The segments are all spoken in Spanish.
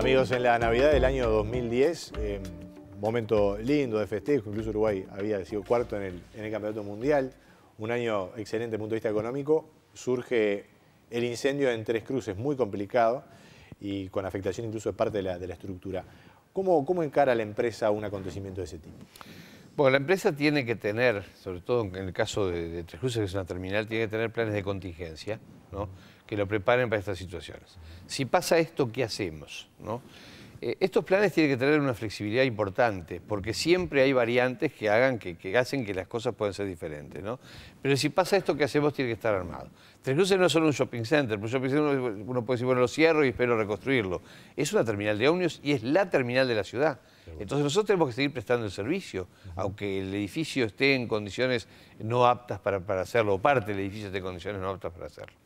Amigos, en la Navidad del año 2010, em, momento lindo de festejo, incluso Uruguay había sido cuarto en el, Campeonato Mundial, un año excelente desde el punto de vista económico, surge el incendio en Tres Cruces, muy complicado y con afectación incluso de parte de la, estructura. ¿Cómo, ¿Cómo encara la empresa un acontecimiento de ese tipo? Bueno, la empresa tiene que tener, sobre todo en el caso de, de Tres Cruces, que es una terminal, tiene que tener planes de contingencia, ¿no? que lo preparen para estas situaciones. Si pasa esto, ¿qué hacemos? Eh, estos planes tienen que tener una flexibilidad importante, porque siempre hay variantes que hagan que, hacen que las cosas puedan ser diferentes, ¿no? Pero si pasa esto ¿qué hacemos, tiene que estar armado. Tres Cruces no es solo un shopping center, porque shopping center uno, puede decir, bueno, lo cierro y espero reconstruirlo. Es una terminal de ómnibus y es la terminal de la ciudad. Entonces nosotros tenemos que seguir prestando el servicio, aunque el edificio esté en condiciones no aptas para, hacerlo, o parte del edificio esté en condiciones no aptas para hacerlo.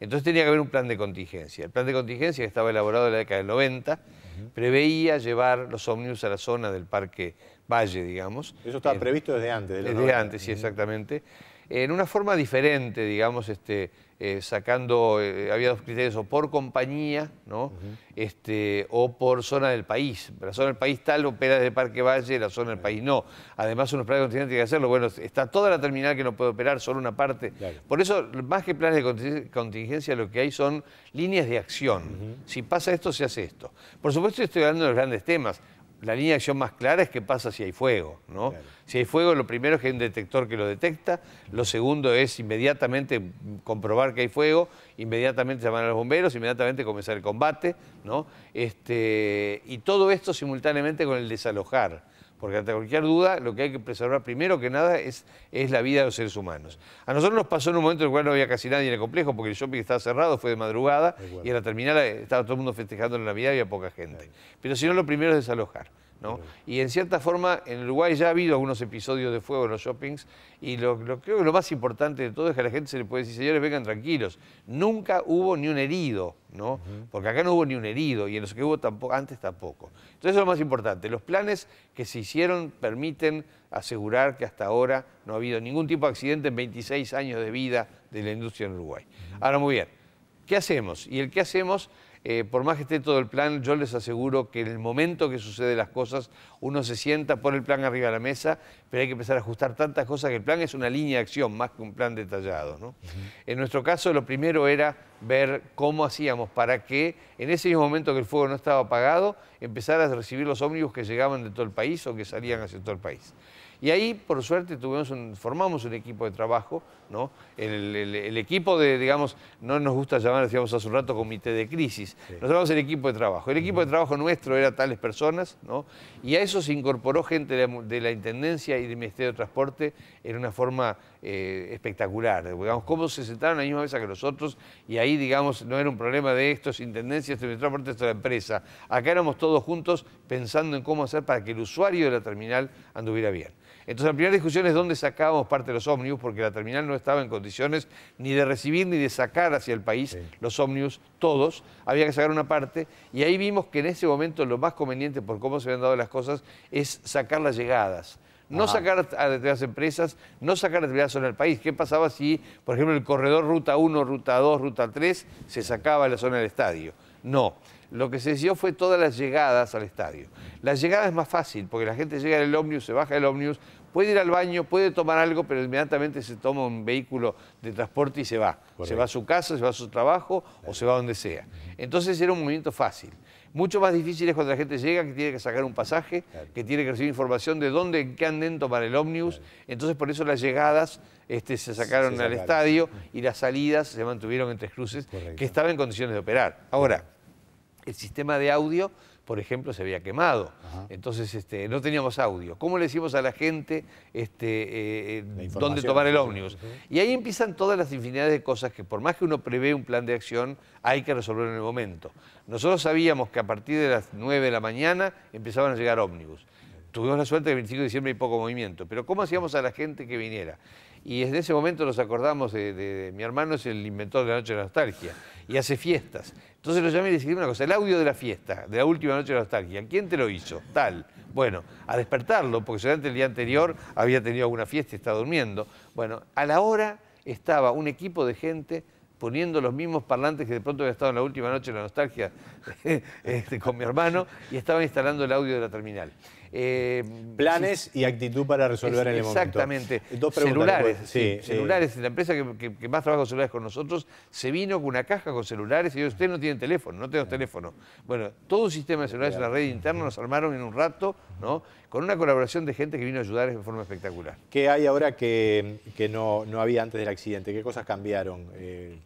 Entonces tenía que haber un plan de contingencia. El plan de contingencia que estaba elaborado en la década del 90 preveía llevar los ómnibus a la zona del Parque Valle, digamos. Eso estaba previsto desde antes. desde antes, sí, exactamente en una forma diferente, digamos, este, eh, sacando, eh, había dos criterios, o por compañía, ¿no? este, o por zona del país. La zona del país tal opera desde Parque Valle, la zona del país no. Además, unos planes de contingencia que hacerlo. Bueno, está toda la terminal que no puede operar, solo una parte. Por eso, más que planes de contingencia, lo que hay son líneas de acción. Si pasa esto, se hace esto. Por supuesto, estoy hablando de los grandes temas la línea de acción más clara es qué pasa si hay fuego, ¿no? Si hay fuego, lo primero es que hay un detector que lo detecta, lo segundo es inmediatamente comprobar que hay fuego, inmediatamente llamar a los bomberos, inmediatamente comenzar el combate, ¿no? Este, y todo esto simultáneamente con el desalojar. Porque ante cualquier duda, lo que hay que preservar primero que nada es, es la vida de los seres humanos. A nosotros nos pasó en un momento en el cual no había casi nadie en el complejo, porque el shopping estaba cerrado, fue de madrugada, y en la terminal eh, estaba todo el mundo festejando la Navidad y había poca gente. Pero si no, lo primero es desalojar. Y en cierta forma, en Uruguay ya ha habido algunos episodios de fuego en los shoppings y lo, creo que lo más importante de todo es que a la gente se le puede decir, señores, vengan tranquilos. Nunca hubo ni un herido, ¿no? Porque acá no hubo ni un herido y en los que hubo tampoco, antes tampoco. Entonces eso es lo más importante. Los planes que se hicieron permiten asegurar que hasta ahora no ha habido ningún tipo de accidente en 26 años de vida de la industria en Uruguay. Ahora, muy bien, ¿qué hacemos? Y el qué hacemos eh, por más que esté todo el plan, yo les aseguro que en el momento que suceden las cosas, uno se sienta, pone el plan arriba de la mesa, pero hay que empezar a ajustar tantas cosas que el plan es una línea de acción más que un plan detallado. En nuestro caso, lo primero era ver cómo hacíamos para que en ese mismo momento que el fuego no estaba apagado, empezar a recibir los ómnibus que llegaban de todo el país o que salían hacia todo el país. Y ahí, por suerte, formamos un equipo de trabajo, El, equipo de, digamos, no nos gusta llamar, decíamos hace un rato, comité de crisis. Nos llamamos el equipo de trabajo. El equipo de trabajo nuestro era tales personas, Y a eso se incorporó gente de la, Intendencia y del Ministerio de Transporte en una forma eh, espectacular. Digamos, cómo se sentaron a la misma mesa que nosotros y ahí, digamos, no era un problema de esto es Intendencia, esto Ministerio de Transporte, esto es la empresa. Acá éramos todos juntos pensando en cómo hacer para que el usuario de la terminal anduviera bien. Entonces la primera discusión es dónde sacábamos parte de los ómnibus, porque la terminal no estaba en condiciones ni de recibir ni de sacar hacia el país los ómnibus todos, había que sacar una parte, y ahí vimos que en ese momento lo más conveniente por cómo se habían dado las cosas es sacar las llegadas. No sacar a determinadas empresas, no sacar a determinadas zonas del país. ¿Qué pasaba si, por ejemplo, el corredor ruta 1, ruta 2, ruta 3 se sacaba a la zona del estadio? No lo que se decidió fue todas las llegadas al estadio. Las llegada es más fácil, porque la gente llega en el ómnibus, se baja el ómnibus, puede ir al baño, puede tomar algo, pero inmediatamente se toma un vehículo de transporte y se va. Se va a su casa, se va a su trabajo o se va a donde sea. Entonces era un movimiento fácil. Mucho más difícil es cuando la gente llega, que tiene que sacar un pasaje, que tiene que recibir información de dónde, en qué anden, tomar el ómnibus. Entonces por eso las llegadas este, se sacaron al estadio y las salidas se mantuvieron en tres cruces, que estaban en condiciones de operar. Ahora el sistema de audio, por ejemplo, se había quemado. Entonces, este, no teníamos audio. ¿Cómo le decimos a la gente este, eh, dónde tomar el ómnibus? Y ahí empiezan todas las infinidades de cosas que por más que uno prevé un plan de acción, hay que resolver en el momento. Nosotros sabíamos que a partir de las 9 de la mañana empezaban a llegar ómnibus. Tuvimos la suerte que el 25 de diciembre hay poco movimiento, pero ¿cómo hacíamos a la gente que viniera? Y desde ese momento nos acordamos de, mi hermano, es el inventor de la Noche de la Nostalgia, y hace fiestas. Entonces lo llamé y le dije una cosa, el audio de la fiesta, de la última Noche de la Nostalgia, ¿quién te lo hizo? Tal. Bueno, a despertarlo, porque solamente el día anterior había tenido alguna fiesta y estaba durmiendo. Bueno, a la hora estaba un equipo de gente poniendo los mismos parlantes que de pronto había estado en la última noche de la nostalgia este, con mi hermano y estaban instalando el audio de la terminal. Eh, Planes y actitud para resolver el momento. Exactamente. Eh, dos celulares. Sí, celulares. La empresa que, más trabaja con celulares con nosotros se vino con una caja con celulares y dijo, usted no tiene teléfono, no tengo teléfono. Bueno, todo un sistema de celulares en la red interna nos armaron en un rato, ¿no? Con una colaboración de gente que vino a ayudar de forma espectacular. ¿Qué hay ahora que, que no, no, había antes del accidente? ¿Qué cosas cambiaron? Eh,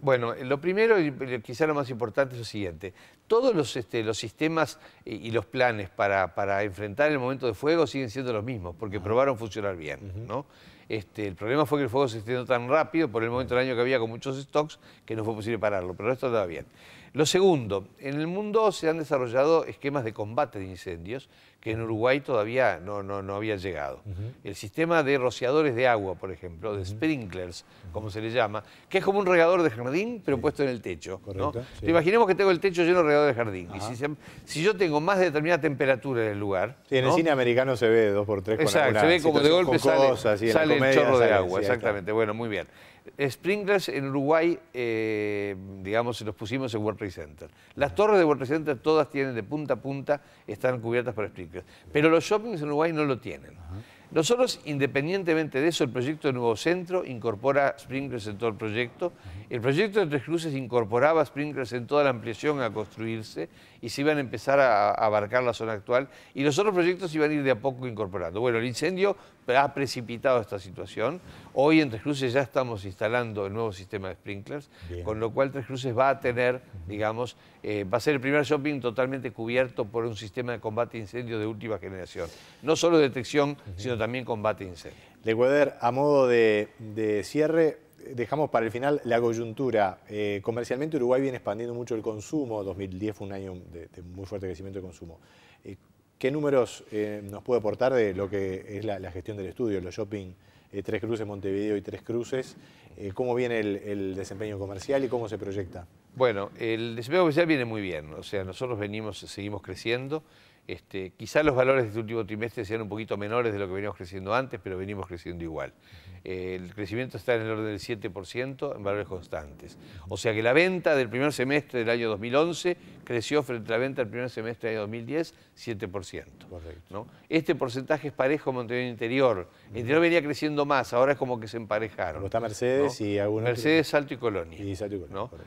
bueno, lo primero y quizá lo más importante es lo siguiente. Todos los, este, los sistemas y los planes para, enfrentar el momento de fuego siguen siendo los mismos, porque probaron funcionar bien. ¿no? este, el problema fue que el fuego se extendió tan rápido por el momento del año que había con muchos stocks que no fue posible pararlo, pero esto estaba bien. Lo segundo, en el mundo se han desarrollado esquemas de combate de incendios que en Uruguay todavía no, no, no había llegado. El sistema de rociadores de agua, por ejemplo, de sprinklers, como se le llama, que es como un regador de jardín, pero puesto en el techo. Imaginemos que tengo el techo lleno de regador de jardín. Y si, yo tengo más de determinada temperatura en el lugar... en el cine americano se ve dos por tres. Exacto, se ve como de golpe sale, el chorro de agua, exactamente. Bueno, muy bien. Sprinklers en Uruguay, eh, digamos, los pusimos en World Trade Center. Las torres de World Trade Center todas tienen de punta a punta, están cubiertas por sprinklers. Pero los shoppings en Uruguay no lo tienen. Nosotros, independientemente de eso, el proyecto de Nuevo Centro incorpora sprinklers en todo el proyecto. El proyecto de Tres Cruces incorporaba sprinklers en toda la ampliación a construirse y se iban a empezar a, a abarcar la zona actual. Y los otros proyectos iban a ir de a poco incorporando. Bueno, el incendio ha precipitado esta situación. Hoy en Tres Cruces ya estamos instalando el nuevo sistema de sprinklers, con lo cual Tres Cruces va a tener, digamos, eh, va a ser el primer shopping totalmente cubierto por un sistema de combate a incendios de última generación. No solo detección, sino también combate incendio. incendios. Legueder, a modo de, cierre, dejamos para el final la coyuntura. Eh, comercialmente Uruguay viene expandiendo mucho el consumo, 2010 fue un año de, muy fuerte crecimiento de consumo. Eh, ¿Qué números eh, nos puede aportar de lo que es la, gestión del estudio, los shopping eh, Tres Cruces Montevideo y Tres Cruces? Eh, ¿Cómo viene el, el, desempeño comercial y cómo se proyecta? Bueno, el desempeño comercial viene muy bien, o sea, nosotros venimos, seguimos creciendo, este, quizá los valores de este último trimestre sean un poquito menores de lo que veníamos creciendo antes, pero venimos creciendo igual. Eh, el crecimiento está en el orden del 7% en valores constantes. O sea que la venta del primer semestre del año 2011 creció frente a la venta del primer semestre del año 2010 7%. ¿no? Este porcentaje es parejo Montevideo Interior. El interior venía creciendo más, ahora es como que se emparejaron. está Mercedes y algunos... Mercedes, Salto y Colonia.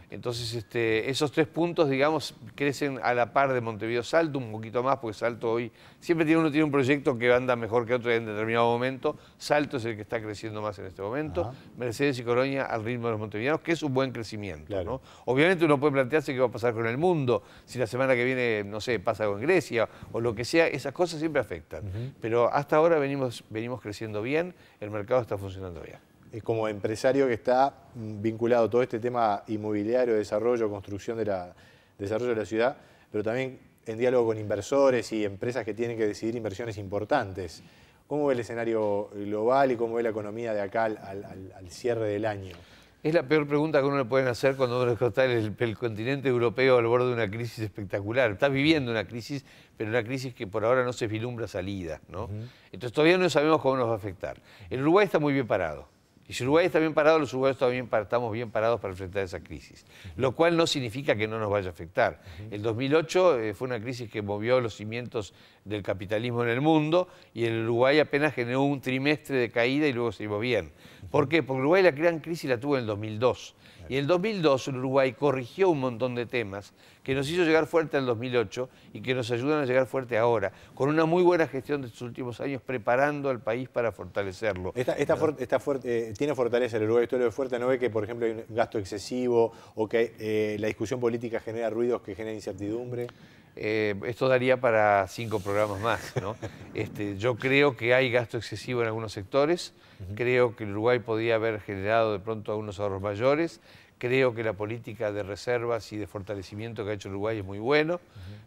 Entonces este, esos tres puntos, digamos, crecen a la par de Montevideo Salto, un poquito más, porque pues Salto hoy, siempre uno tiene un proyecto que anda mejor que otro en determinado momento, Salto es el que está creciendo más en este momento, Mercedes y Colonia al ritmo de los montevideanos, que es un buen crecimiento. Obviamente uno puede plantearse qué va a pasar con el mundo, si la semana que viene, no sé, pasa algo en Grecia o lo que sea, esas cosas siempre afectan. Pero hasta ahora venimos, venimos creciendo bien, el mercado está funcionando bien como empresario que está mm, vinculado a todo este tema inmobiliario, desarrollo, construcción de la, desarrollo de la ciudad, pero también en diálogo con inversores y empresas que tienen que decidir inversiones importantes. ¿Cómo ve el escenario global y cómo ve la economía de acá al, cierre del año? Es la peor pregunta que uno le pueden hacer cuando uno está en el, continente europeo al borde de una crisis espectacular. Está viviendo una crisis, pero una crisis que por ahora no se vislumbra salida. ¿no? Entonces todavía no sabemos cómo nos va a afectar. El Uruguay está muy bien parado. Y si Uruguay está bien parado, los uruguayos también estamos bien parados para enfrentar esa crisis, lo cual no significa que no nos vaya a afectar. El 2008 eh, fue una crisis que movió los cimientos del capitalismo en el mundo y el Uruguay apenas generó un trimestre de caída y luego se iba bien. ¿Por qué? Porque Uruguay la gran crisis la tuvo en el 2002 y en el 2002 el Uruguay corrigió un montón de temas que nos hizo llegar fuerte el 2008 y que nos ayudan a llegar fuerte ahora, con una muy buena gestión de estos últimos años, preparando al país para fortalecerlo. Esta, eh, ¿Tiene fortaleza el Uruguay? ¿Esto fuerte? ¿No ve que, por ejemplo, hay un gasto excesivo o que eh, la discusión política genera ruidos que genera incertidumbre? Eh, esto daría para cinco programas más. Este, yo creo que hay gasto excesivo en algunos sectores, creo que Uruguay podía haber generado de pronto algunos ahorros mayores, creo que la política de reservas y de fortalecimiento que ha hecho Uruguay es muy bueno,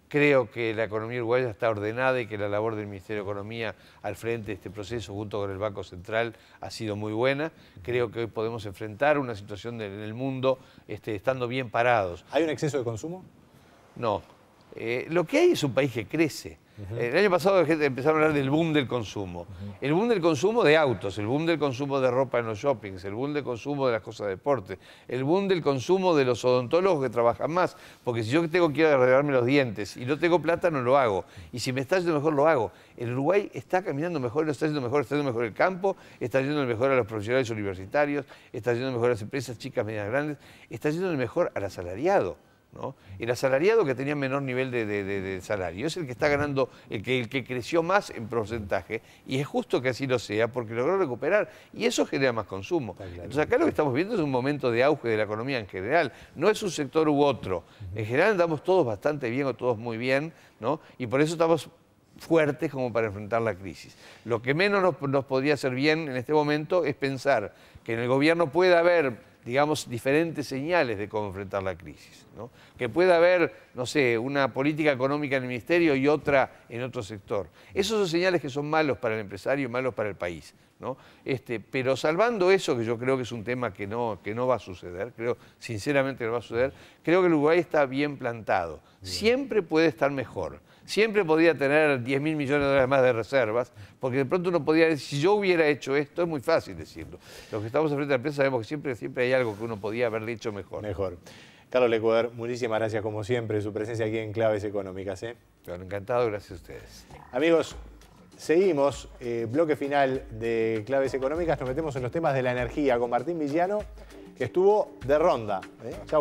creo que la economía uruguaya está ordenada y que la labor del Ministerio de Economía al frente de este proceso junto con el Banco Central ha sido muy buena, creo que hoy podemos enfrentar una situación en el mundo este, estando bien parados. ¿Hay un exceso de consumo? No, eh, lo que hay es un país que crece. El año pasado empezaron a hablar del boom del consumo. El boom del consumo de autos, el boom del consumo de ropa en los shoppings, el boom del consumo de las cosas de deporte, el boom del consumo de los odontólogos que trabajan más. Porque si yo tengo que ir a arreglarme los dientes y no tengo plata, no lo hago. Y si me está yendo mejor, lo hago. El Uruguay está caminando mejor, lo está yendo mejor, está yendo mejor el campo, está yendo mejor a los profesionales universitarios, está yendo mejor a las empresas chicas, medianas, grandes, está yendo mejor al asalariado. ¿no? El asalariado que tenía menor nivel de, salario es el que está ganando, el que, el que creció más en porcentaje, y es justo que así lo sea porque logró recuperar, y eso genera más consumo. Entonces acá lo que estamos viendo es un momento de auge de la economía en general, no es un sector u otro. En general andamos todos bastante bien o todos muy bien, ¿no? y por eso estamos fuertes como para enfrentar la crisis. Lo que menos nos, nos podría hacer bien en este momento es pensar que en el gobierno puede haber digamos, diferentes señales de cómo enfrentar la crisis. ¿no? Que pueda haber no sé, una política económica en el ministerio y otra en otro sector. Esos son señales que son malos para el empresario, malos para el país. ¿no? Este, pero salvando eso, que yo creo que es un tema que no, que no va a suceder, creo sinceramente no va a suceder, creo que el Uruguay está bien plantado. Siempre puede estar mejor. Siempre podría tener 10 mil millones de dólares más de reservas, porque de pronto uno podía decir, si yo hubiera hecho esto, es muy fácil decirlo. Los que estamos frente a la empresa sabemos que siempre, siempre hay algo que uno podía haber hecho mejor. Mejor. Carlos Lecoder, muchísimas gracias como siempre su presencia aquí en Claves Económicas. ¿eh? encantado, gracias a ustedes. Amigos, seguimos, eh, bloque final de Claves Económicas, nos metemos en los temas de la energía con Martín Villano, que estuvo de ronda. ¿eh?